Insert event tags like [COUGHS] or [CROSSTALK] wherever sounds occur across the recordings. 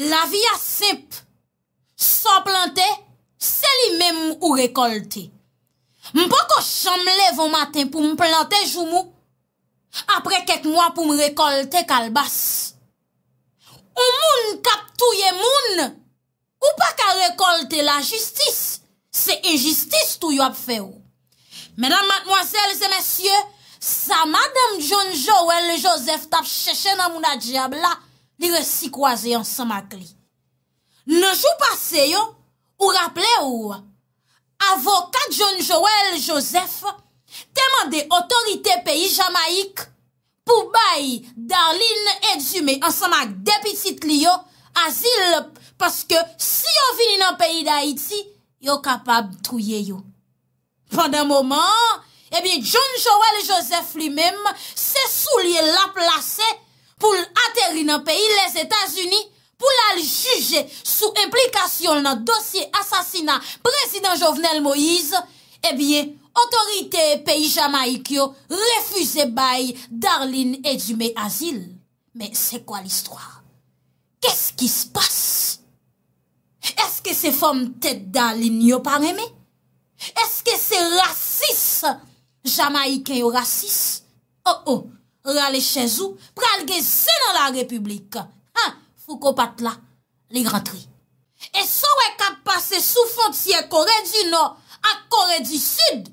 La vi a semp, san plante, se li mem ou rekolte. Mpo ko chanm leve o maten pou m plante joumou, apre kek mwa pou m rekolte kalbass. Ou moun kap touye moun, ou pa ka rekolte la jistis, se e jistis tou yo ap fe ou. Menan matmoasele se mesye, sa madame John Joel Joseph tap cheche nan moun adjiab la, li re si kwaze yon samak li. Nonjou pase yo, ou rappele ou, avokat John Joel Joseph, teman de otorite peyi Jamaik, pou bayi darlin edzume, ansamak depitit li yo, azil, paske si yo vini nan peyi da Haiti, yo kapab touye yo. Pendan moman, e bi John Joel Joseph li men, se sou li la plase, pou l'aterri nan peyi les Etats-Unis, pou l'al juje sou implikasyon nan dosye asasina Prezident Jovenel Moïse, ebye, eh otorite peyi Jamaikyo refuze bay Darlin Edjime Azil. Men, se kwa l'istroi? Kèsk ki spas? Eske se fom tèt Darlin yo par eme? Eske se rasis? Jamaikyo rasis? Oh oh! ralè chèzou, pral gè zè nan la republik. Ha, fou ko pat la, li rentri. E sou wè kap pase sou fontiè Kore du Nord ak Kore du Sud,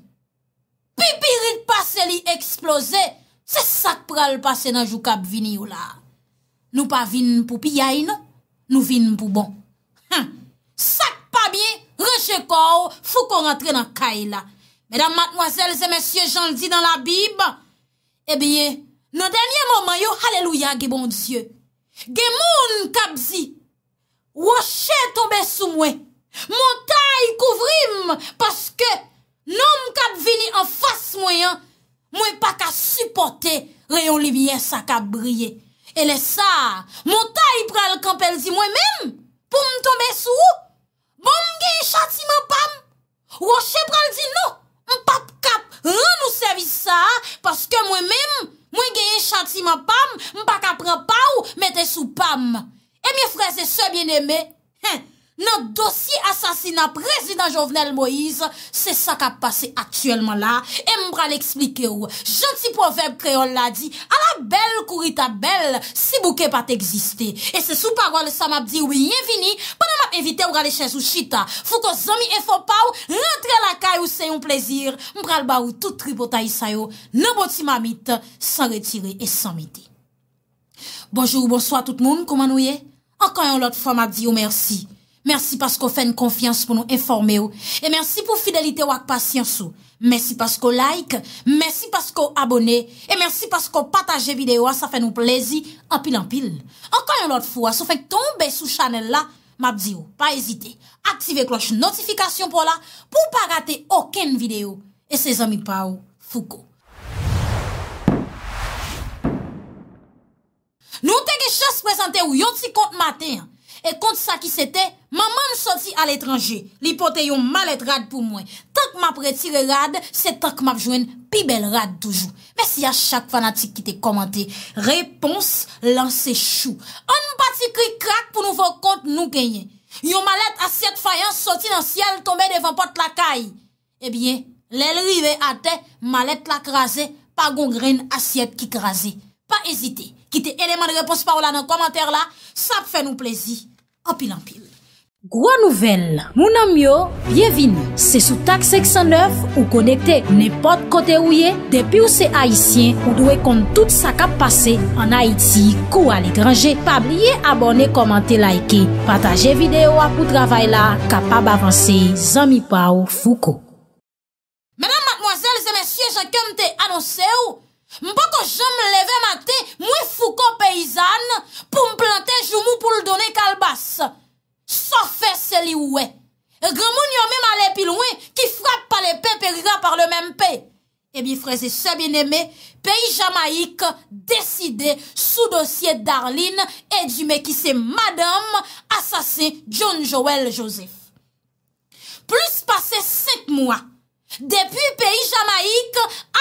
pi pi ril pase li eksplose, se sak pral pase nan jou kap vini ou la. Nou pa vin pou pi yay nan, nou vin pou bon. Ha, sak pa bie, reche kou, fou ko rentri nan kay la. Mèdam matmwazèl, zè mèsyè jan ldi nan la bib, e biye, Nan denye moman yo, haleluya ge bon Diyo. Ge moun kap zi, woshe tombe sou mwen. Mon tay kouvrim, paske nan m kap vini an fas mwen, mwen pa ka supporte rey olivye sa kap brye. E le sa, mon tay pral kampel zi mwen men, pou m tombe sou ou, bom ge yi chati mwen pam. Woshe pral zi nou, m pap kap, ran nou servisa, paske mwen men, Mwen genye chanti man pam, mpa ka pran pa ou, mette sou pam. E mye frez e se bien eme. Non dosi asasina prezident Jovenel Moïse, se sa ka pase aktuelman la, e mbra l'explike ou. Janti proverb kreol la di, a la bel kouri tabel, si bouke pat egziste. E se sou parol sa map di, wiyen vini, Evite ou gadeche sou chita Fou ko zomi e fopaw Rentre la kay ou se yon plezir Mpral ba ou tout tripotay sa yo Nan boti ma mit San retire e san midi Bonjour ou bonsoit tout moun Koman ou ye? Ankan yon lot fwa ma di ou mersi Mersi pasko fèn konfians pou nou informe ou E mersi pou fidelite wak pasyans ou Mersi pasko like Mersi pasko abone E mersi pasko pataje video A sa fèn ou plezi Anpil anpil Ankan yon lot fwa Sou fèn tombe sou chanel la Mabzi ou, pa ezite, aktive kloche notifikasyon pou la pou pa gate oken video e se zami pa ou fuko. Nou te ge chas prezante ou yoti kont mate an. E kont sa ki sete, manman soti al etranje. Li pote yon malet rad pou mwen. Tak map retire rad, se tak map jwen pi bel rad toujou. Mwen si ya chak fanatik ki te komante, repons lan se chou. An bati kri krak pou nou fok kont nou genyen. Yon malet asyat fayan soti nan siel tombe devan pot la kay. Ebyen, eh lel rive ate, malet la krasen, pa gongren asyat ki krasen. Pa ezite, ki te eleman repos pa ou la nan komantèr la, sa pfe nou plezi. Anpil anpil. Gwa nouvel, mounan myo, bienvin. Se sou tak 609 ou konekte nepot kote ou ye, depi ou se Haitien ou dwe kont tout sa kap pase an Haiti kou al ekranje. Pa blye abone, komante, laike, pataje videyo apou travay la, kapab avanse, zami pa ou fouko. Menan matmoazel, zeme sye, jakem te anose ou? Mpo ko jom leve mante, mwen fukon peyizan pou mplante jomou pou l'done kalbas. So fe seli ouwe. E gremoun yo mwen male pil ouwe ki fwa pa le pe pe gra pa le men pe. E eh bi freze se bineme, peyi Jamaik deside sou dosye Darlene e di me ki se madame asase John Joel Joseph. Plus pase set mwa. Depi peyi Jamaik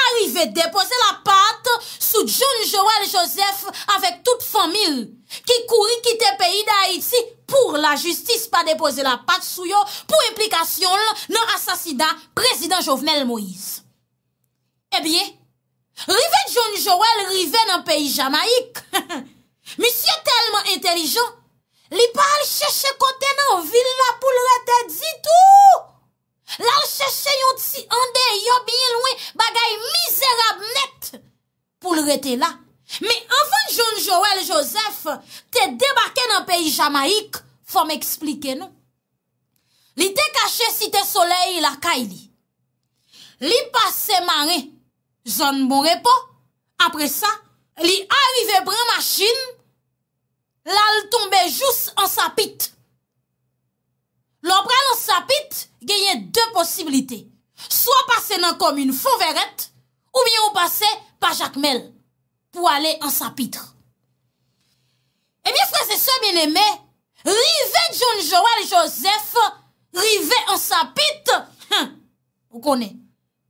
Arrive depose la pat Sou John Joel Joseph Avèk tout famil Ki kouri kite peyi da Haiti Pou la justice pa depose la pat sou yo Pou implikasyon Nan asasida prezident Jovenel Moise Ebyè eh Rive John Joel rive nan peyi Jamaik [LAUGHS] Misyè telman entelijon Li pa al cheche kote nan vil Na pou lwè te ditou lal chèche yon tsi andè yò bin yon wè bagay mizerab net pou lwè te la. Me avan joun Jowel Joseph te debake nan peyi Jamaik, fò mè eksplike nou. Li te kache si te soley lakay li. Li pase mare, zon mbore po. Apre sa, li arrive brè machin, lal tombe jous an sa pit. lòm pral an sapit, genye dè posibilite. Swa pase nan kom yon foun veret, ou mye ou pase pa jacmel, pou ale an sapit. E mye fwese se myen eme, rive John Joel Joseph, rive an sapit, hèn, fwou konen,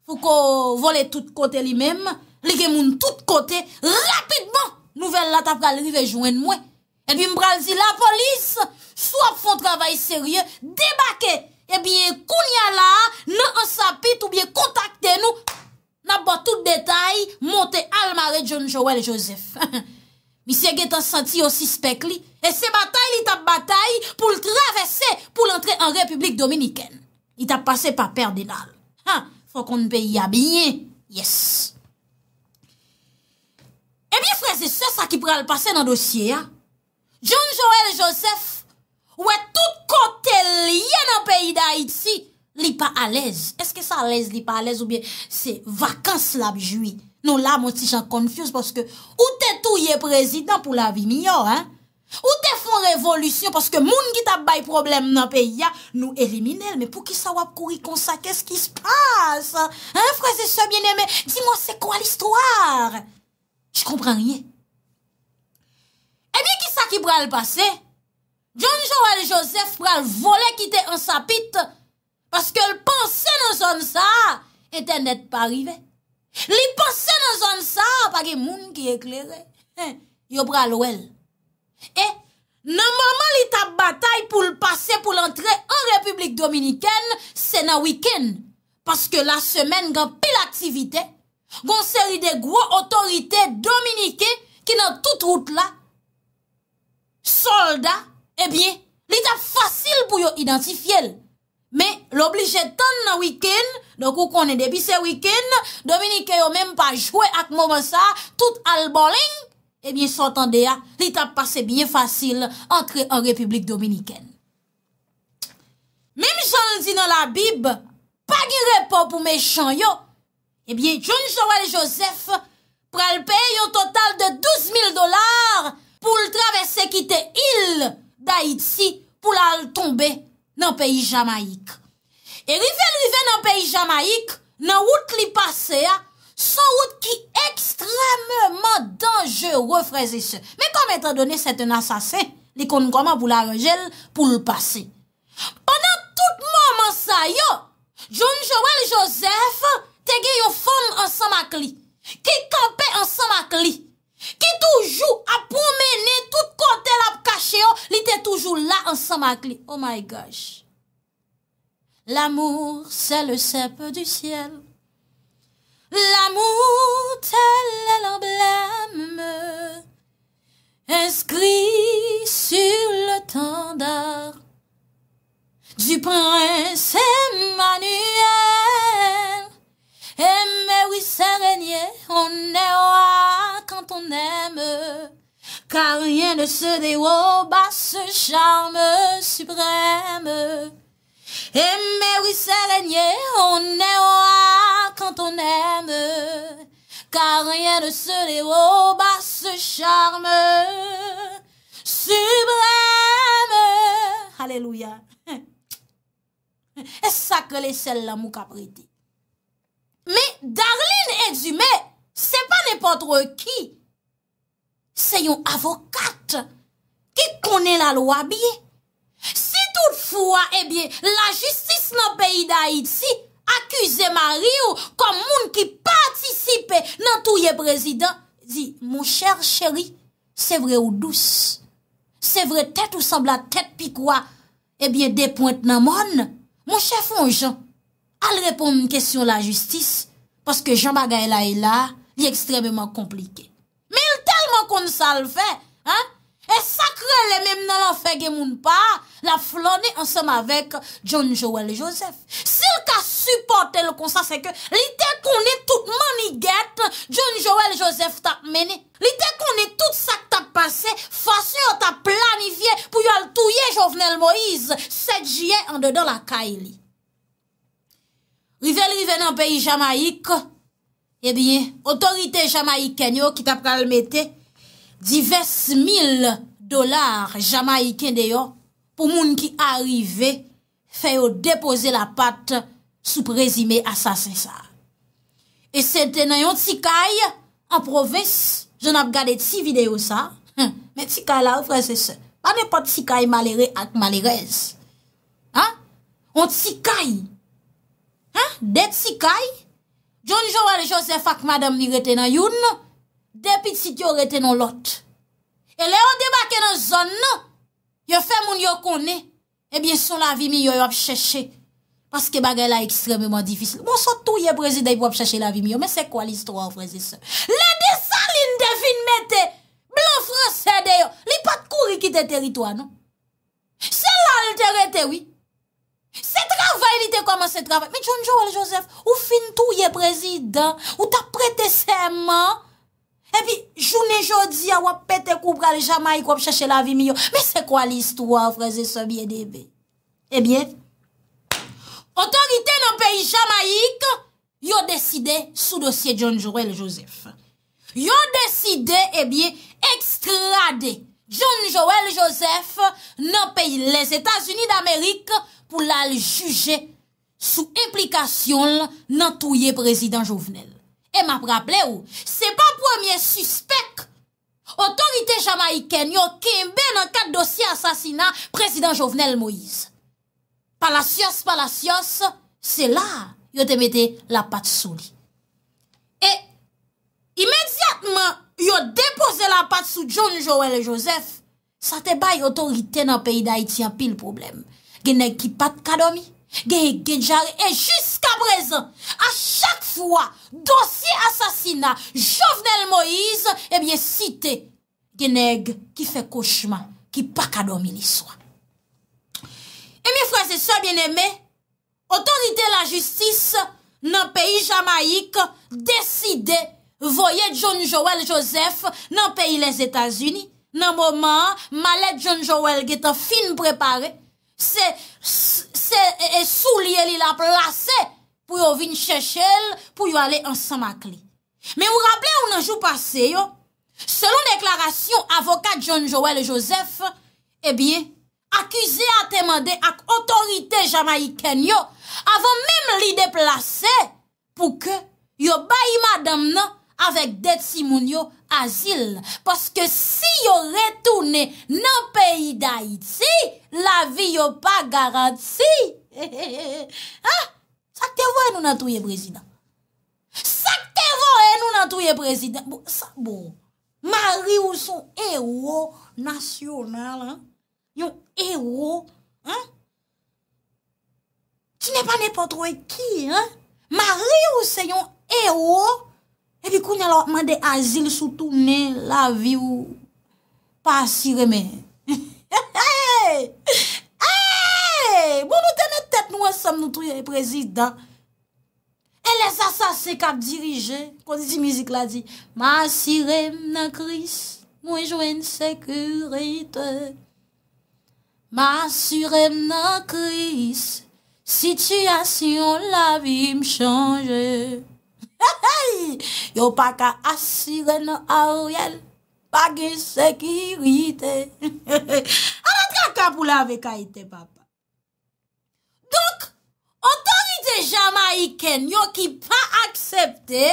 fwou kon volen tout kote li mem, li gen moun tout kote, rapidman, nouvel la ta pral rive jwen mwen, e bi mpral zi la polis, fwou konen, sou ap fon travay serye, debake, e eh bie koun ya la, nan ansapit, ou bie kontakte nou, nan ba tout detay, monte al mare John Joel Joseph. Misye ge tan santi osi spek li, e se batay li tap batay, pou l travesse, pou l entre an Republik Dominiken. Li tap pase pa perde lal. Ha, fokon pe yabine, yes. E eh bie freze se sa ki pral pase nan dosye ya, John Joel Joseph, Ouè, tout kote liye nan peyi da iti, li pa alez. Eske sa alez, li pa alez, oubyen, se vakans labjoui. Nou la, non, moti, jan konfyoz, paske ou te touye prezident pou la vi miyo, hein. Ou te fon revolusyon, paske moun ki tab bay problem nan peyi ya, nou elimine el. Men pou ki sa wap kouri konsa, kesk ki spas? Hein, fraze se biene, men, di mwa se kwa l'histoire? J kompran riyen. Ebyen, eh ki sa ki bral pase? John Joël Joseph pral vole kite ansapit paske l panse nan zon sa eten net parive. Li panse nan zon sa pake moun ki eklere. Yo pral ouel. E, nan maman li tap batay pou l pase pou l antre an Republik Dominikèn, se nan wikèn. Paske la semen gan pil aktivite, gan seri de gwa otorite Dominikèn ki nan tout route la. Soldat, ebyen, eh l'itap fasil pou yo identifiyel. Men, l'oblije tan nan wikèn, dokou konen debi se wikèn, Dominikè yo menm pa jwè ak momensa, tout al boling, ebyen, eh s'antande ya, l'itap pase bien fasil an kre an Republik Dominikèn. Menm chan l'di nan la bib, pa girep pa pou mechanyo, ebyen, eh John Sovel Joseph pral pe yo total de 12 000 dolar pou l travesse kite il. Daidzi pou la al tombe nan peyi Jamaik E rive live nan peyi Jamaik nan wout li pase sa wout ki ekstremman danje refreze se Me kom etan donen seten asasen li kon goma pou la rejel pou l'pase Pendan tout mouman sa yo John Joel Joseph tege yo fon an samak li ki kampe an samak li qui toujours a promené tout côté la caché oh, il était toujours là ensemble avec lui. Oh my gosh. L'amour, c'est le cèpe du ciel. L'amour, tel est l'emblème inscrit sur le tendard du prince Emmanuel. Et eh, mais oui, c'est régné, on est roi car rien ne se dérobe à ce charme suprême. Et eh, mais oui, c'est on est roi quand on aime, car rien ne se dérobe à ce charme suprême. Alléluia. [LAUGHS] Et ça que les celle l'amour qu'a prêté. Mais Darlene Exumé, c'est pas n'importe qui Se yon avokat ki kone la loa biye. Si toutfwa, ebyen, eh la justis nan peyi da iti, akuse Mario kom moun ki patisipe nan touye prezident, di, moun chèr chèri, se vre ou dous, se vre tèt ou semb la tèt pi kwa, ebyen, eh de point nan moun, moun chèf moun jan, al repon moun kèsyon la justis, paske jan bagay la e la, li ekstremèman komplike. kon salve, e sakre le mem nan lan fege moun pa, la flan e ansam avek John Joel Joseph. Sil ka supporte le konsa, se ke li dek kon e tout mani get, John Joel Joseph ta mene. Li dek kon e tout sa kta pase, fasyon ta planifiye pou yo al touye Jovenel Moise, sedjiye an de do la ka ili. Rive li ven an peyi Jamaik, e eh biye, otorite Jamaik kenyo ki ta pral mette, Divers mil dolar jamaikèn deyo pou moun ki arive feyo depoze la pat sou prezime asasen sa. E sen tenayon tsi kaye, an proves, jen ap gade ti video sa, men tsi kaye la ou prezese, pa ne pa tsi kaye malere ak malerez. On tsi kaye, de tsi kaye, joun jowal josef ak madam ni retenayoun, Depit si t'yo rete nan lot. E le yon debake nan zon nan, yo fe moun yo kone, e bie son la vi mi yo yo ap chache. Paske baga yon la ekstremement difis. Monson tou ye prezident yon ap chache la vi mi yo, men se kwa l'histoire ou prezident se? Le de san li n defin mette, blan franse de yo. Li pat kouri kite teritwa, non? Se lan l te rete, oui. Se travay li te koman se travay. Me chonjou al josef, ou fin tou ye prezident, ou ta prete seman, Epi, jounen jodi a wap pete kou pral jamaik wap chache la vimi eh yo. Me se kwa li istwa, freze, se biye debe? Ebyen, otorite nan peyi jamaik yo deside sou dosye John Joel Joseph. Yo deside, ebyen, eh ekstrade John Joel Joseph nan peyi les Etats-Unis d'Amerik pou lal juje sou implikasyon nan touye prezident jovenel. E map rapple ou, se pa pwemye suspek, otorite Jamaiken yo kembe nan kat dosye asasina prezident Jovenel Moïse. Palasyos, palasyos, se la yo te mette la pat sou li. E imediatman yo depose la pat sou John Joel Joseph, sa te bay otorite nan peyi da iti apil problem. Gen ekipat kadomi. Genek Genjar, et jusqu'à présent, à chaque fois, dossier assassinat Jovenel Moïse, et eh bien cité, genek qui fait cauchement, qui pas qu'à dominer soi. Et bien, frères et soeurs, bien-aimés, autorité la justice, nan pays jamaïque, décidé, voyé John Joel Joseph, nan pays les Etats-Unis, nan moment, malè John Joel get un film préparé, Se e sou liye li la plase pou yo vin chechel pou yo ale ansan makli. Me ou rable ou nan jou pase yo, selon deklarasyon avokat John Joel Joseph, ebiye, eh akuse a temande ak otorite Jamaiken yo, avon mem li deplase pou ke yo bayi madame nan avek det simoun yo Asil, paske si yo retoune nan peyi da iti, la vi yo pa garanti. [LAUGHS] Ah, Sak te vo e nou nan touye prezident. Sak te vo e nou nan touye prezident. Mari ou son ero nasyonal, yon ero, ki ne pa nepo tro e ki, mari ou se yon ero, evi kou nye la wakman de azil, sou tou men la vi ou pa si remen. [LAUGHS] Hey! Bon nou tene tete nou asam nou tou ye prezident. E les asas se kap dirije, kou di ti mizik la di, ma si remen kris, mwen jwen sekurite. Ma si remen kris, sityasyon la vi mchange. Yo pa ka asire nou a ou yel Pa gen sekirite [LAUGHS] A la tra ka pou la ve ka ite papa Donk, otorite jama iken Yo ki pa aksepte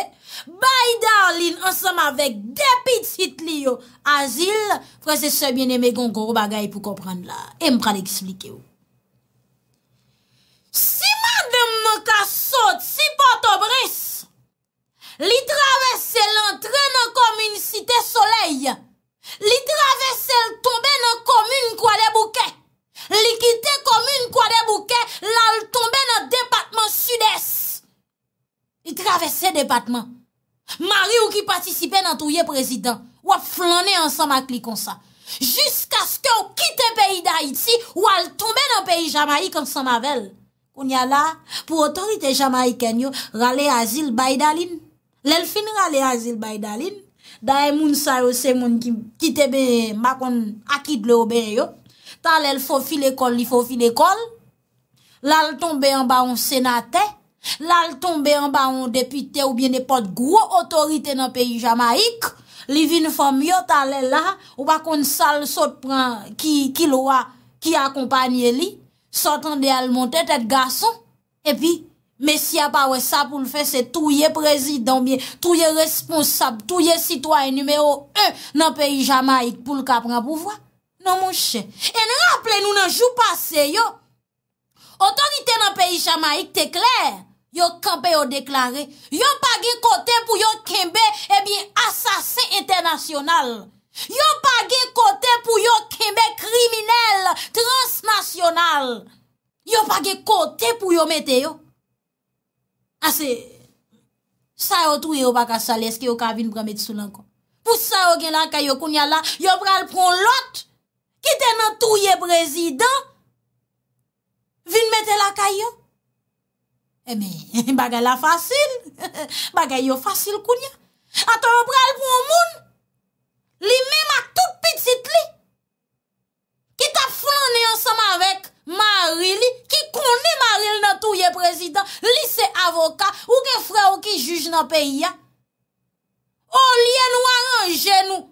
Bay darlin ansam avek depitit li yo Azil, fwese se biene me gong Goro bagay pou kompran la E mpran eksplike yo Si madem non ka sot Si poto brest Li travesse l'entren nan komyne site soley. Li travesse l'tombe nan komyne kwa de bouke. Li kite komyne kwa de bouke, la l'tombe nan depatman sud-es. Li travesse depatman. Mari ou ki patisipe nan touye prezident. Ou ap flanè ansan makli kon sa. Jusk aske ou kite peyi da iti, ou al tombe nan peyi jamaik ansan mavel. Ou nye la, pou otorite jamaik enyo, rale azil bay dalin, Lèl fin nga lè azil bay dalin, da e moun sa yo se moun ki tebe makon akit lè ou bè yo, ta lèl fò fil ekol li fò fil ekol, lal ton bè an baon senate, lal ton bè an baon depite ou bè ne pot gwo otorite nan peyi Jamaik, li vin fò myo ta lèl la, ou bakon sal sot pran ki lo a, ki akompanyè li, sot an de al montè tèt gason, e pi, Mè si ya pa wè sa pou l fè se touye prezidambye, touye responsab, touye sitwae nümero 1 nan peyi Jamaik pou l kapran pou vwa. Nan moun chè. E n raple nou nan jou pase yo. Otorite nan peyi Jamaik te klè. Yo kanpe yo deklare. Yo pa ge kote pou yo kembe ebyen eh asasen internasyonal. Yo pa ge kote pou yo kembe kriminel transnasyonal. Yo pa ge kote pou yo meteyo. Ase, sa yo touye yo baka sa leske yo ka vin brame tisou lankon. Pousa yo gen la kayo kounya la, yo pral pron lot. Kite nan touye prezident, vin mette la kayo. Eme, [LAUGHS] baga la fasil, [LAUGHS] baga yo fasil kounya. Ate yo pral pron moun, li memak tout pitit li. Kite ap foun ane yon sama avek. Marili, ki koni Marili nan tou ye prezident, li se avokat ou gen fre ou ki juj nan peyi ya ou liye nou a range nou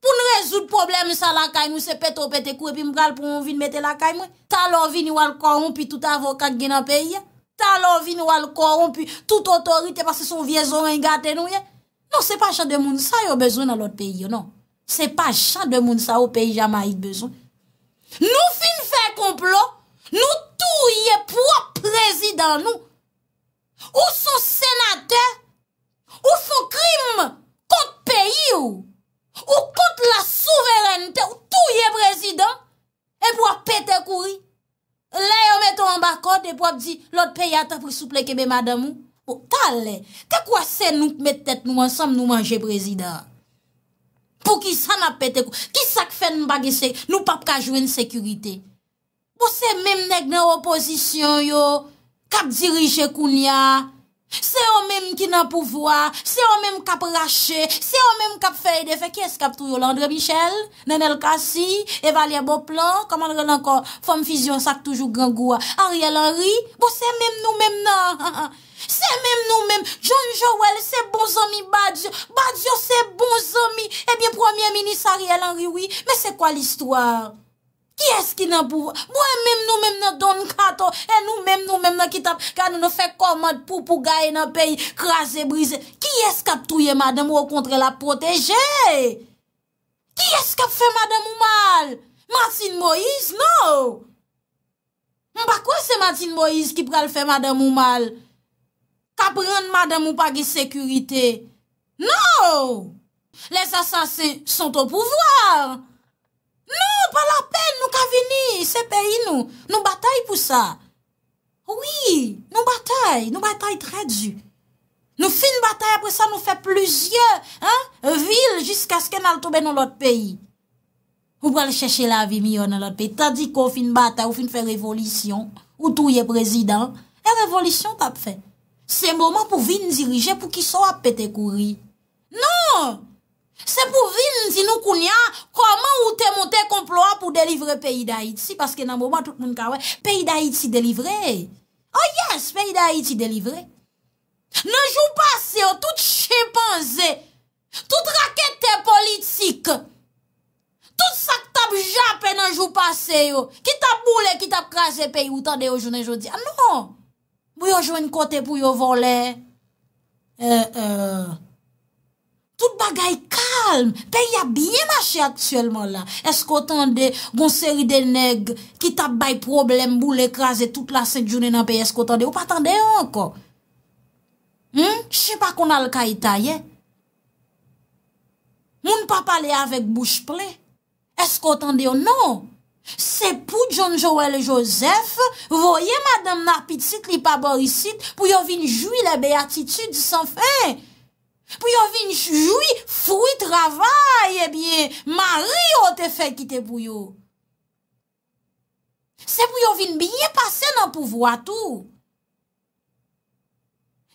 pou nou rezout problem sa lakay nou se peto pete kou e pi mbral pou moun vin mette lakay mwen talon vin ou al koron pi tout avokat gen nan peyi ya talon vin ou al koron pi tout otorite parce son viezon en gate nou ya nou se pa chan de moun sa yo bezoun nan lot peyi yo non. se pa chan de moun sa ou peyi jamayit bezoun nou fin nou touye pou ap prezidan nou ou sou senate ou sou krim kont peyi ou ou kont la souveranite ou touye prezidan e pou ap pete kouri le yo mette an bakot e pou ap di lout peyata pou souplekebe madamou ou talè te kwa se nou mette tet nou ansam nou manje prezidan pou ki san ap pete kouri ki sak fen bagise nou pap ka jwen sekurite Bousè mèm nèk nan oposisyon yo. Kap dirije koun ya. Sè o mèm ki nan pouvoa. Sè o mèm kap rachè. Sè o mèm kap fèy de fè. Ki eskap tou yo Landre Michel? Nenel Kassi? Evalier Boplant? Kamandre Nanko? Fom Fizyon? Sak Toujou? Grand Goua? Ariel Henry? Bousè mèm nou mèm nan. Sè mèm nou mèm. John Joel? Sè bon zomi. Badjo? Badjo sè bon zomi. Ebyen premier ministre Ariel Henry, oui. Mè sè kwa l'histoire? Ki es ki nan pouvo? Mwen mèm nou mèm nan don kato, e nou mèm nou mèm nan kitap, ka nou nou fè komad pou pou gaye nan pey, krasè, brise. Ki es kap touye madèm ou kontre la poteje? Ki es kap fè madèm ou mal? Martine Moïse, nou! Mba kwa se Martine Moïse ki pral fè madèm ou mal? Kap rèn madèm ou pa gè sekurite? Nou! Les assassins sont au pouvoir! Nou, pa la pen, nou ka vini se peyi nou. Nou batay pou sa. Oui, nou batay. Nou batay tre dju. Nou fin batay apre sa nou fe pluzye, vil, jiska sken al tobe nou lot peyi. Ou pa le cheshe la vi miyo nou lot peyi. Ta di kon fin batay ou fin fe revolisyon, ou touye prezidant, e revolisyon ta pe fe. Se mouman pou vin dirije pou ki so ap pete kouri. Nou! Se pou vin di nou koun ya, koman ou te monte komploa pou delivre peyi da iti? Paske nan mouman tout moun kawen, peyi da iti delivre? Oh yes, peyi da iti delivre. Nanjou pase yo, tout chepanze, tout rakete politik, tout sak tap jape nanjou pase yo, ki tap boule, ki tap krasi peyi, ou tade yo jounen joun di. Anon, ah bou yo joun kote pou yo vole, e, e, e, Pè y a biye machè aktuelman la Eskotande, goun seri de neg Ki tap bay problem Bou l'ekrase tout la set jounen anpè Eskotande, ou patande anko Hmm, chè pa kon alka itayè Moun pa pale avèk bouche ple Eskotande, ou oh nan Se pou John Joel Joseph Voye madame napitit li paborisit Pou yo vin jwi le be atitude Sanfè Pou yo vin choujoui, fwoui, travay, e eh biye, marri yo te fè kite pou yo. Se pou yo vin biye pase nan pouvo atou.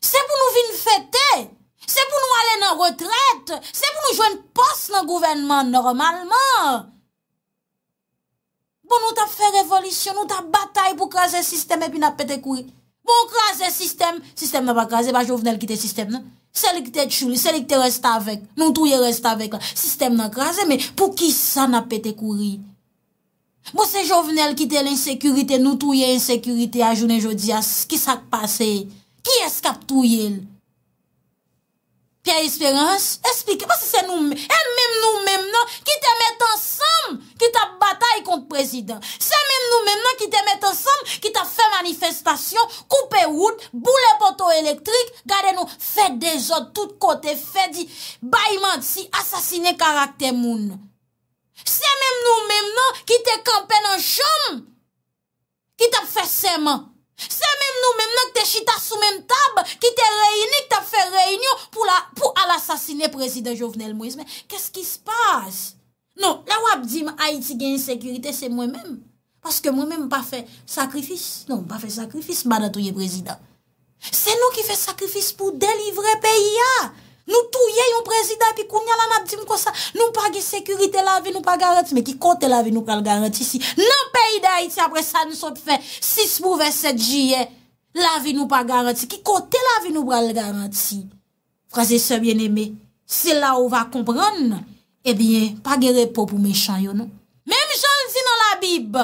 Se pou nou vin fète, se pou nou ale nan retret, se pou nou jwen pos nan gouvenman normalman. Bon nou ta fè revolisyon, nou ta batay pou krasè sistem, epi nan pète kouy. Bon krasè sistem, sistem nan pa krasè, pa jow vnen kite sistem nan. Sè li ki te chou li, sè li ki te resta avèk, nou touye resta avèk la. Sistèm nan krasè, mè pou ki sa nan pète kouri? Bo se jovenel ki te l'insèkürite, nou touye l'insèkürite a jounen jodi as, ki sa k'pase? Ki eskap touye l? Pierre Espérance, esplike, bo se se nou mè, el mèm nou mèm nan, ki te mèt ansèm, ki ta batay kont prezident. mèm nan ki te met ansem, ki te fè manifestasyon, koupe wout, bou le poteau elektrik, gade nou fè de zot, tout kote, fè di bayman ti, asasine karakter moun. Se mèm nou mèm nan, ki te kampen an chom, ki te fè seman. Se mèm nou mèm nan, ki te chita sou mèm tab, ki te reyini, ki te fè reyinyon pou al asasine prezident Jovenel Moïse. Mè, kè s'ki s'paz? Non, la wap di m, Aïti gen yon sekurite, se mwen mèm. Paske mwen mèm pa fè sakrifis. Non, pa fè sakrifis. Bada touye prezida. Se nou ki fè sakrifis pou delivre peyi ya. Nou touye yon prezida. Pi kounya lan ap di mkosa. Nou pa ge sekurite la vi nou pa garanti. Me ki kote la vi nou pral garanti si. Nan peyi da iti apre sa nou sop fè. 6 mouvè, 7 jiyè. La vi nou pa garanti. Ki kote la vi nou pral garanti. Frase se mwen eme. Se la ou va kompran. Ebyen, pa ge repop ou mechanyo nou. Mèm jol di nan la bibb.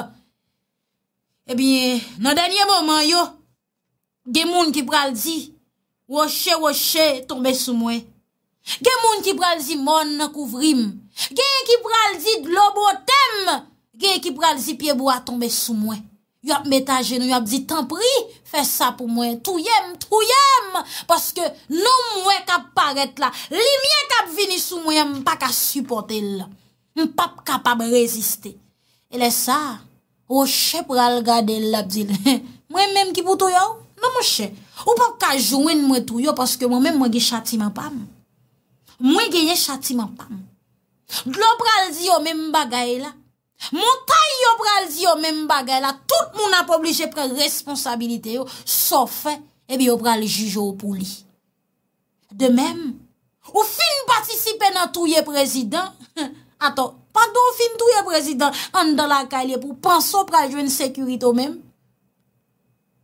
Ebyen, eh nan denye moman yo, gen moun ki pralzi, woshe, woshe, tombe sou mwen. Gen moun ki pralzi, moun akouvrim. Gen ki pralzi, globotem. Gen ki pralzi, piebo a tombe sou mwen. Yo ap metajen, yo ap di, tanpri, fe sa pou mwen. Touyem, touyem, paske nou mwen kap paret la. Li mwen kap vini sou mwen, mpa ka supportel. Mpa kapap reziste. Ele sa, Ou che pral gade labdil. [LAUGHS] Mwen menm ki pou tou yo? Mwen mwen che. Ou pa kajouen mwen tou yo paske mwen menm mwen gen chati manpam. Mwen gen gen chati manpam. Dlo pral di yo menm bagay la. Mwen tay yo pral di yo menm bagay la. Tout moun ap oblije pral responsabilite yo. Sof, ebi eh yo pral jujou pou li. De menm, ou fin patisipe nan tou ye prezident, [LAUGHS] ato, pandan ou fin touye prezident an dan la kalye pou panso pral jwen sekurite ou men?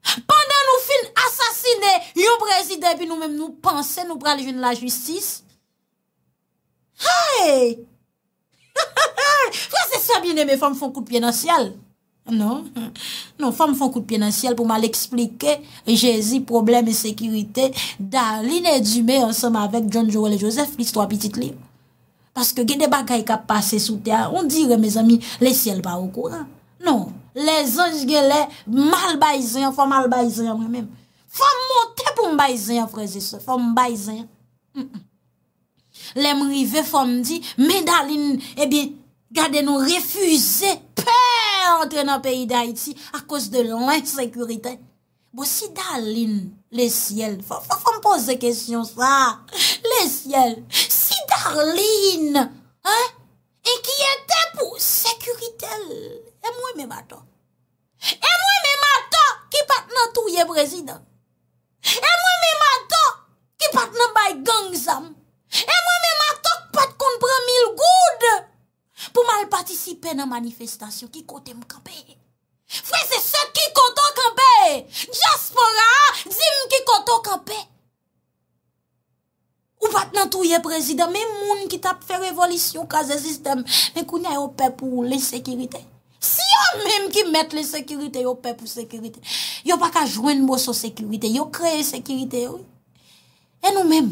Pandan ou fin asasine yon prezident pi nou men nou panse nou pral jwen la justis? [LAUGHS] Hai! Fwa se sa bin eme fwa m fon kout pienansyal? Non, non fwa m fon kout pienansyal pou mal eksplike jezi, probleme, sekurite da line djume ansam avek John Joel Joseph, listo apitit li. Paske gede bagay ka pase sou te a... On dire, me zami, le siel pa oukouran... Non... Le zanjgele malbayzen... Fomalbayzen... Fom monte pou mbayzen... Fom bayzen... Lemrive fom di... Me dalin... Ebi... Gade nou refuse... Pe... Antre nan peyi da iti... A kos de lounan sekurite... Bo si dalin... Le siel... Fom pose kesyon sa... Le siel... Marlene, e ki ete pou sekuritel. E mwen men mato, e mwen men mato ki pat nan touye brezidak. E mwen men mato ki pat nan bay gangzam. E mwen men mato ki pat kon bramil goud pou mal patisipe nan manifestasyon ki kote m kapè. Fwese se ki kote m kapè, diaspora zim ki kote m kapè. Ou vat nan touye prezida, men moun ki tap fè revolisyon kaze sistem, men kou nye yo pe pou le sekirite. Si yo menm ki met le sekirite, yo pe pou sekirite. Yo baka jwen mòso sekirite, yo kreye sekirite, yo. E nou menm,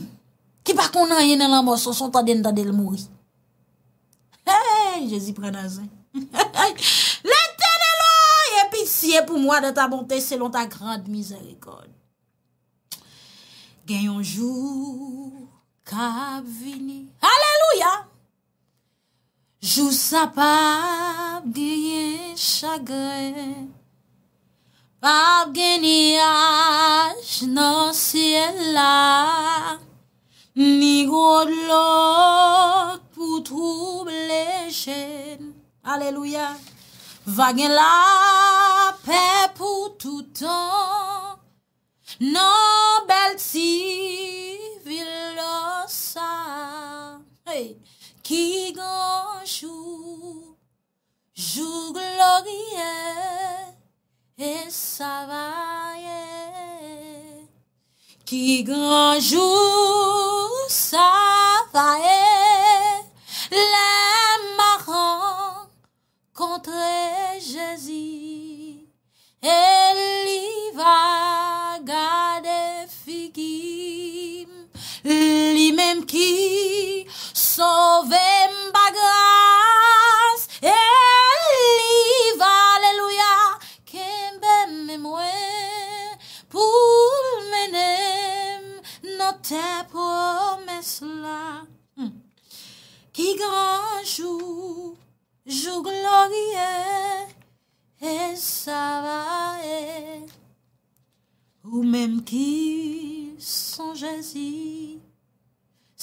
ki bako nan yene lan mòso, son ta dene da del mouri. Hey, je zi prena zin. [LAUGHS] Le tene lò, epi siye pou mò de ta bonte, selon ta grande mizerikon. Gen yon joun, Kavini Aleluya Jousa pap Giyen chagre Pap geni Aj Noseyela Nigo Lok Poutou blejen Aleluya Vagen la Pepoutoutan Nobelci Ki ganjou, jou glorie e savaye. Qui ganjou, savaye, le maran contre Jésus, El li va gade fikim, li mem qui Sovem bagras, El li valelouya, Kèm bèm mè mwè, Poul mè nem, Notè promè s'la, Ki granjou, Jouglou gye, E sa va e, Ou mèm ki son jèzi,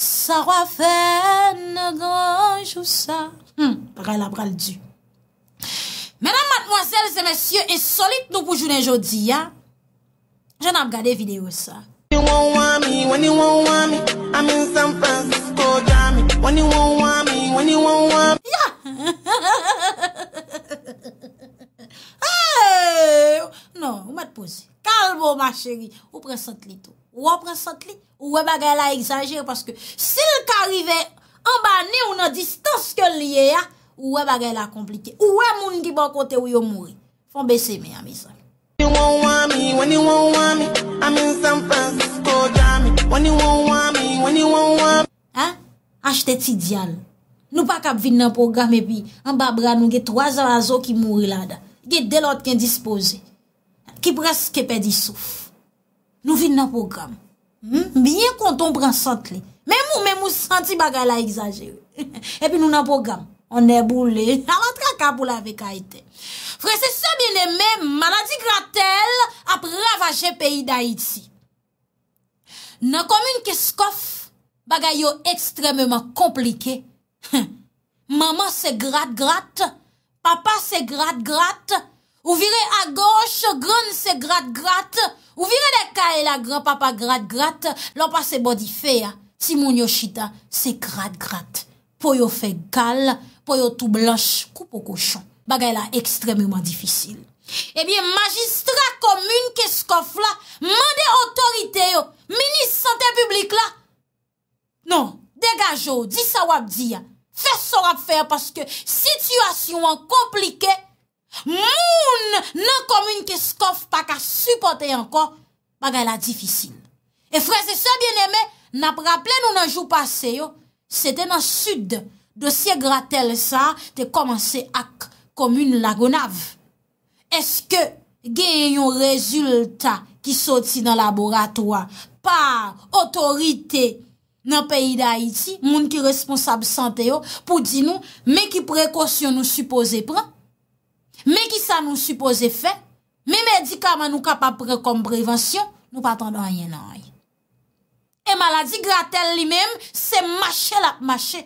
Sa wafen, nanjousa. Hmm, paray la pral di. Menam, matmoazel, se mesye, e solit nou pou jounen jodi, ya. Je nan prade video sa. You won't want me, when you won't want me. I'm in San Francisco, jami. When you won't want me, when you won't want me. Ya! [LAUGHS] Hey! Non, ou met posi. Kalbo, ma cheri. Ou pre sent li tou. Ou wè prensant li, ou wè bagay la exagere Paske se l ka rive An ba ne ou nan distans ke liye ya Ou wè bagay la komplike Ou wè moun ki ban kote ou yo mouri Fon bese me a misan A jte ti dyal Nou pa kap vin nan programe pi An ba brad nou ge 3 a la zo ki mouri la da Ge delot ken dispose Ki pres ke pedi souf Nou vide nan pogam. Bien konton pran sant li. Memou, memou, sant li bagay la exaje. E pi nou nan pogam. On e bou li. Alantra ka pou la vek a ite. Fre se sebe le men, manadi kratel ap ravaje peyi da iti. Nan komoun keskof, bagay yo ekstrememan komplike. [LAUGHS] Mama se grat, grat. Papa se grat, grat. Ou vire a goshe, gran se grat, grat. Ou vire de ka e la gran papa grat-grat, lor pa se bodi fe ya, si moun yo chita, se grat-grat. Po yo fe gal, po yo tou blanche, koupo koshon. Bagay la ekstremlyman difisil. Ebyen, magistra komoun keskof la, mande otorite yo, minis sante publik la. Non, degajo, di sa wap di ya. Fes so wap fe ya, paske situasyon wan komplike, e, Moun nan komoun ki skof pa ka supporte anko Paga la difisine E freze se bien eme Na praple nou nan jou pase yo Sete nan sud Dosye gratel sa te komanse ak Komoun lagonav Eske gen yon rezultat Ki soti nan laboratwa Par otorite Nan peyi da iti Moun ki responsable sante yo Pou di nou Mè ki prekosyon nou suppose pran Mè ki sa nou suppose fè, mè mè di kama nou kapap pre kom prevensyon, nou patan dan non. yè nan yè. E maladi gratel li mèm se mache lap mache.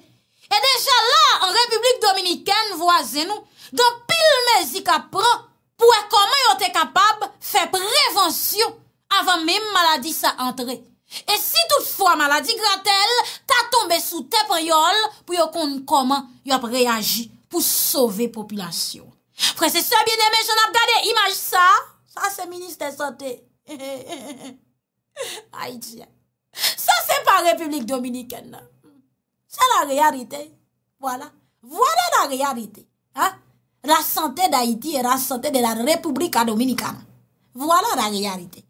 E deja la, an Republik Dominikèn voazen nou, don pil mè zi kap pran pou e kama yo te kapap fe prevensyon avan mèm maladi sa antre. E si toutfwa maladi gratel, ta tombe sou tep yol pou yo konn koman yo pre agi pou sove populasyon. Fwè se sebyenemè chon ap gade imaj sa, sa se Ministè Santè. [LAUGHS] Aïtien. Sa se pa Republik Dominikè nan. Se la reyarite. Vwala. Vwala la reyarite. La Santè d'Aïti e la Santè de la Republik Dominikè nan. Vwala la reyarite.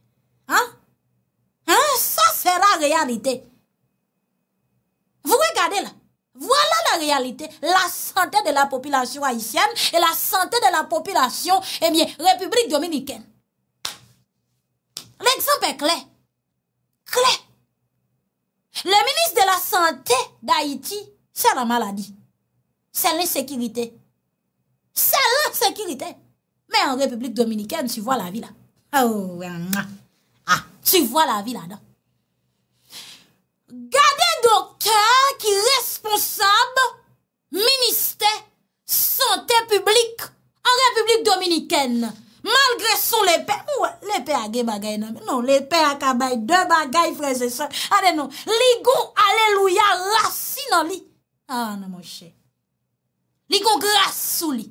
Sa se la reyarite. Vwala la reyarite. Vwala la reyarite. Voilà la réalité, la santé de la population haïtienne et la santé de la population, eh bien, République dominicaine. L'exemple est clair. Clair. Le ministre de la Santé d'Haïti, c'est la maladie. C'est l'insécurité. C'est l'insécurité. Mais en République dominicaine, tu vois la vie là. Oh, ah, tu vois la vie là-dedans. Gardez docteur Malgre son le pe Ouwe, le pe a ge bagay nan Non, le pe a kabay de bagay freze san Adenon, ligon aleluya Lasi nan li ah, non, A, nan monshe Ligon grasou li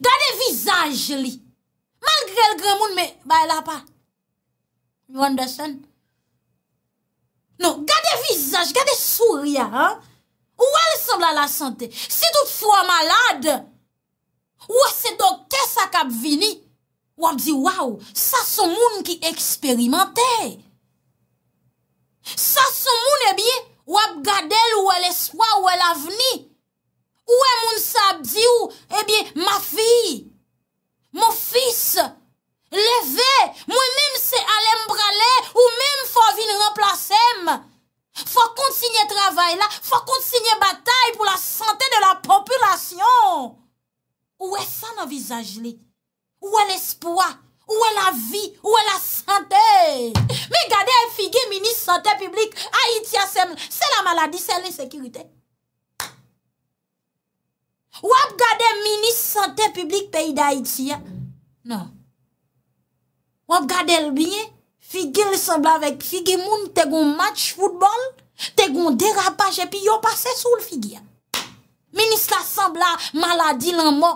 Gade vizaj li Malgre l gremoun me bayla pa You understand? Non, gade vizaj Gade surya Ouwele san la la sante Si tout fwa malade Ouè se do kè sa kap vini? Ouè ap di, waw, sa son moun ki eksperimente. Sa son moun ebi, eh ouè ap gade l ouè l espoi ouè l aveni. Ouè moun sa ap di ou, ebi, eh ma fi, mo fis, leve, mwen mèm se alem brale, ou mèm fò vin remplase m. Fò kontsigne travay la, fò kontsigne batay pou la sante de la popyrasyon. Ou e san anvizaj li? Ou e l'espoi? Ou e la vi? Ou e la sante? Mi gade fige, minis sante publik, Aitia sem, se la maladi, se le sekirite. Ou ap gade, minis sante publik, peyi da Aitia, nan. Ou ap gade l'bine, fige l'assemble avèk, fige moun, te goun match foudbol, te goun derapajè, pi yo pase sou l'figia. Minis l'assemble avèk, maladi l'anmò,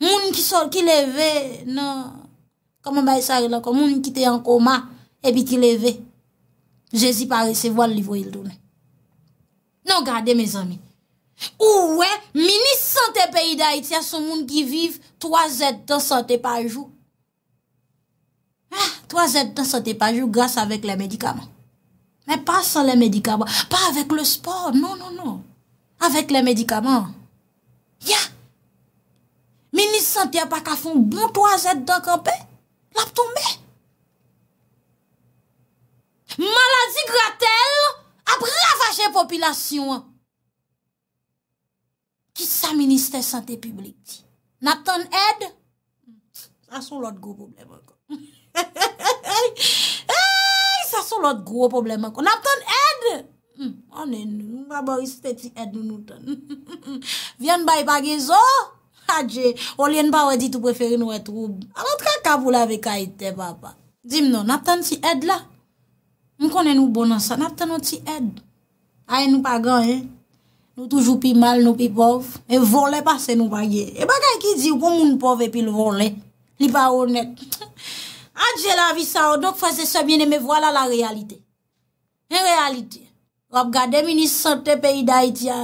Moun ki sol ki leve, nan. Koman ba yi sa yi lakon, moun ki te an koma, ebi ki leve. Jezi pare se voan li vo yi l donen. Nan gade, me zami. Ou we, mini sante peyi da iti, a son moun ki vive, 3 zet tan sante pa jou. 3 ah, zet tan sante pa jou, gas avèk le medikaman. Men pa san le medikaman, pa avèk le spor, nan nan nan. Avèk le medikaman. Ya, ya. Minisante ya pa ka fon bon to a zet donk anpe, lap tonbe. Malazi kratel, ap rafache popilasyon. Ki sa minister sante publik ti? Nap ton ed? Sa son lot gro problem anko. Sa son lot gro problem anko. Nap ton ed? Anen, mabou isteti ed nou nou ton. Vyen bay bagen zo, Adje, ou li en pa wè di tou preferi nou wè troub. Anot kakavou la vè kaitè, papa. Zim non, natan ti ed la. Mou konen nou bonan sa, natan nou ti ed. Ay, nou pa gan, eh. Nou toujou pi mal, nou pi pov. Men vole pa se nou bagye. E bagay ki di ou pou moun pov epil vole. Li pa honet. Adje la vi sa, ou dok fwese se mene, me wala la realite. En realite. Wap gade mi ni sante peyi da iti ya.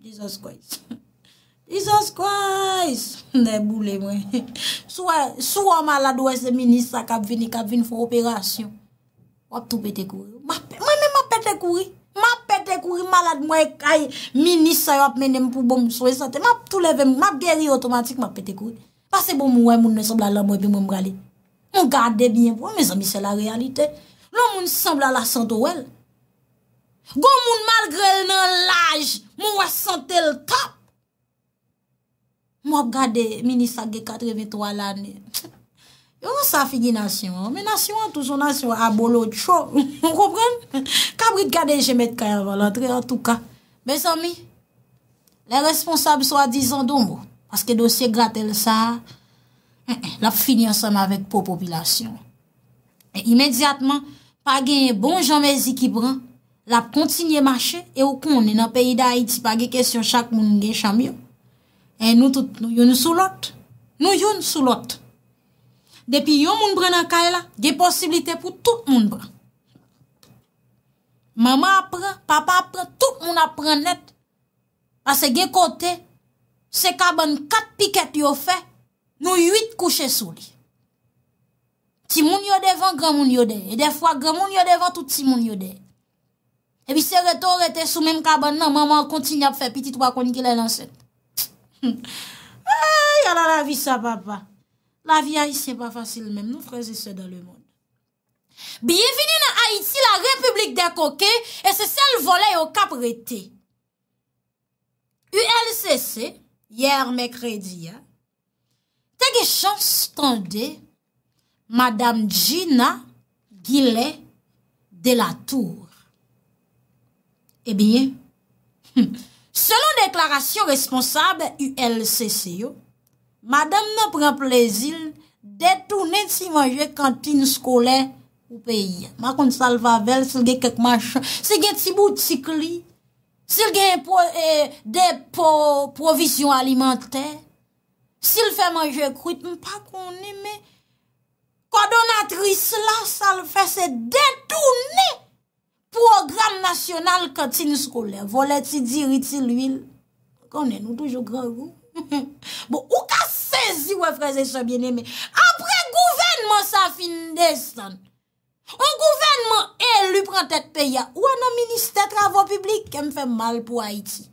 Dizos kwa [LAUGHS] iti. Isan skwa, isan de boulé mwen. Sou [LAUGHS] an malade wè se minisa kap vini, kap vini fò operasyon. Wap tou pete kouri. Mwen mè mwen pete kouri. Mwen pete kouri malade mwen kaye minisa wap menèm pou bon mwen sou e sante. Mwen tout leve mwen, mwen beri otomatik mwen pete kouri. Pase bon mwen moun ne semblal la mwen bi mwen brale. Mwen gade biye mwen, mwen zami se la realite. Loun moun semblal la sante wèl. Goun moun malgre l nan laj, mwen wè sante l tap. Mw ap gade, mini sa ge katrevetwa [LAUGHS] la bon ne. Yo wansan figi nasyon? Me nasyon an touso, nasyon an abolo chou. Mw repren? Kabri gade, jemet kaya valantre, an touka. Besan mi, le responsab sou a dizan donbo. Paske dosye gratel sa, lap fini ansem avèk pou populasyon. E imediatman, pagye yon bon jamezi ki bran, lap kontinye mache, e ou konnen nan peyi da Haiti, pagye kesyon chak moun gen chamyon. E nou tout nou yon sou lot, nou yon sou lot. Depi yon moun bran an kay la, ge posibilite pou tout moun bran. Mama apre, papa apre, tout moun apre net. Ase ge kote, se kaban kat piket yo fe, nou yit kouche sou li. Ti moun yo devan, gran moun yo devan. E defwa, gran moun yo devan, tout ti moun yo devan. E bi se reto rete sou men kaban nan, mama kontin ya fe, pitit wakoni ki le lanse nou. Ay, eh, ala la vi sa papa. La vi a yi se pa fasil men, nou freze se da le moun. Bienveni nan Haiti, la Republik de Koke, e se sel vole yo kap rete. U LCC, yer me kredi ya, te ge chan stande, Madame Gina Gile de la Tour. E eh bine, mou. Selon deklarasyon responsable ULCC yo, madame nan pren plezil detounen ti manje kantine skole ou peyi. Ma kon sal vavel, se gen kek machan, se gen ti boutikli, se gen depo euh, provision alimenter, se gen fè manje krout, mpa kon eme kodonatris la sal fè se detounen. Program nasyonal katin skole, vole ti diri ti l'uil, konen nou toujou gran gou. [LAUGHS] Bo, ou ka sezi we fraze sou bien eme, apre gouvenman sa fin desan. Ou gouvenman e lupran tet peya, ou an aministe travou publik, kem fe mal pou Haiti.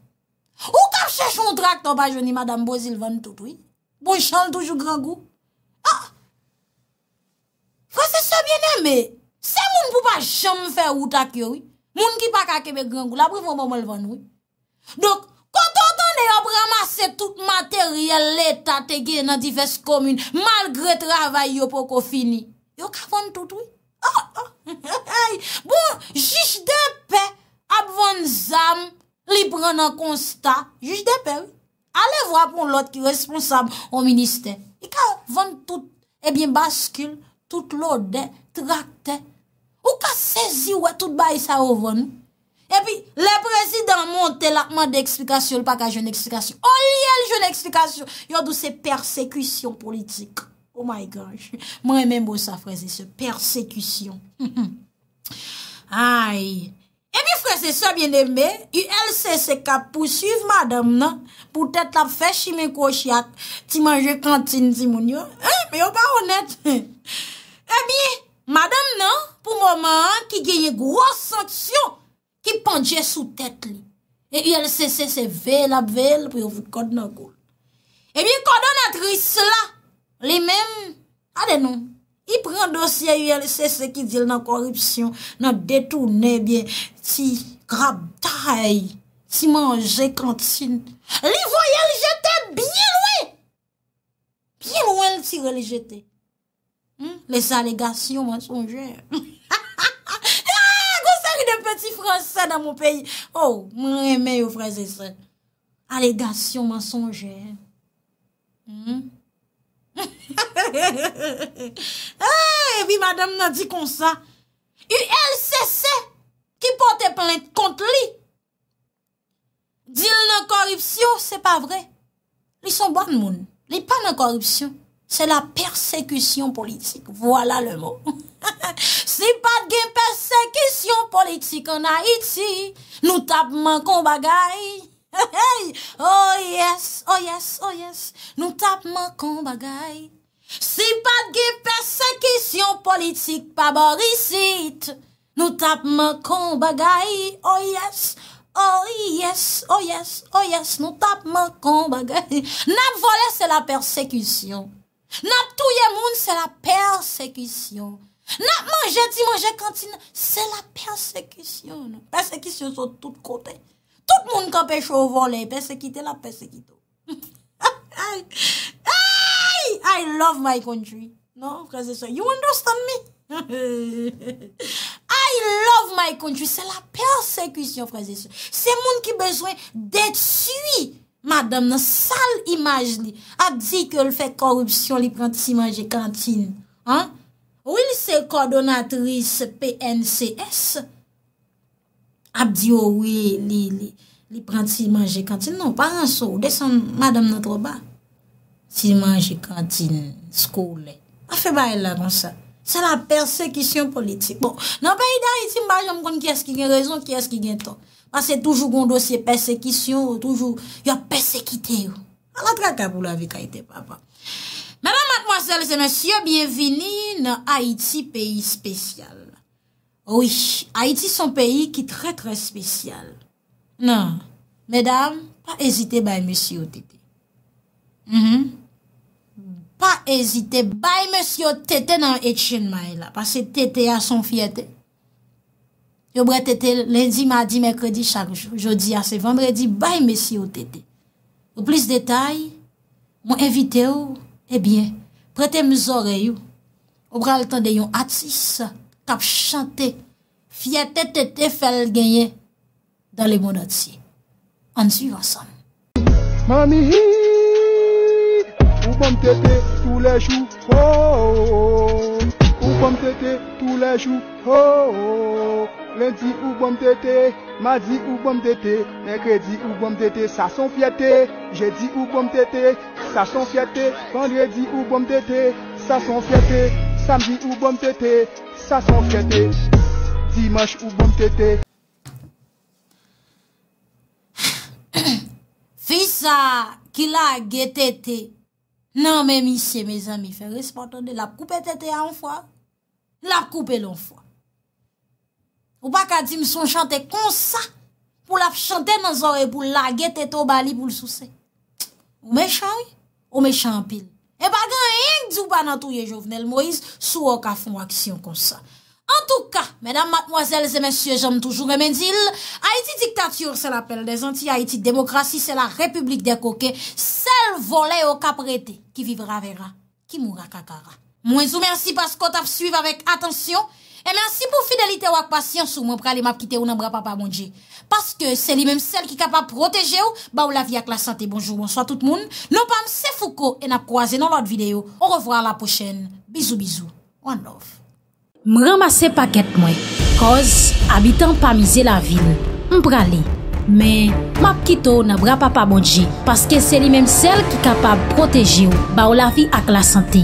Ou ka chechoun trak toba jouni madame Bozilvan toutoui, bon chanl toujou gran gou. A, ah! fraze sou bien eme, Se moun pou pa jom fe ou tak yo, moun ki pa kakebe gen gou, la pou moun moun moun ven yo. Dok, kontotan yo brama se tout materyel l'Etat te gen nan difes komine, malgre travay yo pou ko fini. Yo ka von tout yo. Oh oh, [LAUGHS] hey, bon, jish de pe, ap von zam, li pren an konsta, jish de pe yo, ale vwa pou l'ot ki responsab o minister. Yo ka von tout, ebyen eh baskul, tout lode, trakte, Ou ka sezi wè e tout bay sa ovon? E pi, le prezidant monte lakman de eksplikasyon, l pa ka jen eksplikasyon. O li el jen eksplikasyon. Yon dou se persekwisyon politik. Oh my gosh. Mwen mè mbos sa freze se persekwisyon. [LAUGHS] Ay. E pi freze sa bienembe, yon el se se kap pou suiv madame nan, pou tèt la fèchimè kou chiat, ti manjè kantin di moun yo. Eh, mè yo pa honèt. [LAUGHS] Eh bi, madame nan, pou mouman ki genye gwo sanksyon ki pandje sou tèt li. E ULCC se vel ap vel pou yo vout kod nan gout. E bin kodon atris la, li men, ade nou, i pren dosye ULCC ki dil nan korupsyon, nan detounen, biye, ti grap tay, ti manje kantin. Li voye li jete biye loue. Biye louen li tire li jete. Le saligasyon man son jè. ti Fransè nan mou peyi. Ou, mwen eme yo Fransè sè. Alégasyon masonjè. Hmm? Ha ha ha ha ha ha ha! Ha! Vi madame nan di kon sa. Y el sè sè! Ki pote plènt kont li! Dil nan korupsyon, sè pa vre. Li son ban moun. Li pa nan korupsyon. Sè la persekusyon politik. Voilà le mot. Ha [LAUGHS] ha! Sipat ge persekisyon politik nan Haiti, nou tapman konbagae. Oh yes, oh yes, oh yes, nou tapman konbagae. Sipatge persekisyon politik paborisite, nou tapman konbagae. Oh yes, oh yes, oh yes, oh yes, nou tapman konbagae. Nap vole se la persekisyon. Nap touye moun se la persekisyon. Na manje ti manje kantine, se la persekisyon nou. Persekisyon sou tout kote. Tout moun ka peche ou volen, persekite la persekite ou. [LAUGHS] I love my country. Non, fraze sou, you understand me? [LAUGHS] I love my country. Se la persekisyon, fraze sou. Se moun ki beswen detui madame nan sal imaj li. A di ke l fè korupsyon li pranti si manje kantine. An? Ou oh, non, bon, il se kodonatris PNCS? Abdi ou we li pran si manje kantin? Non, paran sou. Desan madame nan troba. Si manje kantin skou le. A fe ba el la kon sa. Sa la persekisyon politik. Bon, nan pa idan iti mba jom kon ki eski gen rezon, ki eski gen ton. Pan se toujou kon dosye persekisyon ou toujou yo persekite yo. A la traka pou la vi ka ite papa. Azalze, monsye, bienveni nan Haiti, peyi spesyal. Ouish, Haiti son peyi ki tre tre spesyal. Nan, medam, pa ezite bay monsye ou tete. Mh, mh. Pa ezite bay monsye ou tete nan Etienne May, la. Pase tete a son fiette. Yo bre tete lendi, madi, mekredi, chakjou. Jodi a sefembre, di bay monsye ou tete. Eh ou plis detay, moun evite ou, ebyen, Prete miz ore yu, obral tande yon atis, kap chante, fye tete te fel genye, dan li moun atsi. Anzi yon son. Lundi ou bom tete, madi ou bom tete, Mekre di ou bom tete, sa son fete, Je di ou bom tete, sa son fete, Mekre di ou bom tete, sa son fete, Samdi ou bom tete, sa son fete, Dimash ou bom tete. [COUGHS] Fisa ki la ge tete, Nan men mi se me zan mi fe responton de la poupe tete an fwa, La poupe l'on fwa. Ou baka di mson chante konsa pou laf chante nan zore pou laget eto bali pou l'souse. Ou mechay, ou mechampil. E bagan yik djou banan tou ye jovenel Moise sou okafon waksyon konsa. En touka, menam matmoazel zemensye jom toujou remendil, Haiti diktatour se la pel de zanti, Haiti demokrasi se la republik de koke, sel vole okaprete ki vivra vera, ki mwura kakara. Mwen zou mersi paskot afsuiv avek atensyon, E eh men ansi pou fidelite wak pasyansou, mwen prale map kite ou nan bra papa mounje. Paske se li menm sel ki kapab proteje ou, ba ou la vi ak la sante. Bonjou moun, swa tout moun. Lopam se fouko en ap kouaze nan lot videyo. On revwa la pochen. Bizou, bizou. One love. M ramase paket mwen. Koz, abitan pa mize la vil. M prale. Men, map kite ou nan bra papa mounje. Paske se li menm sel ki kapab proteje ou, ba ou la vi ak la sante.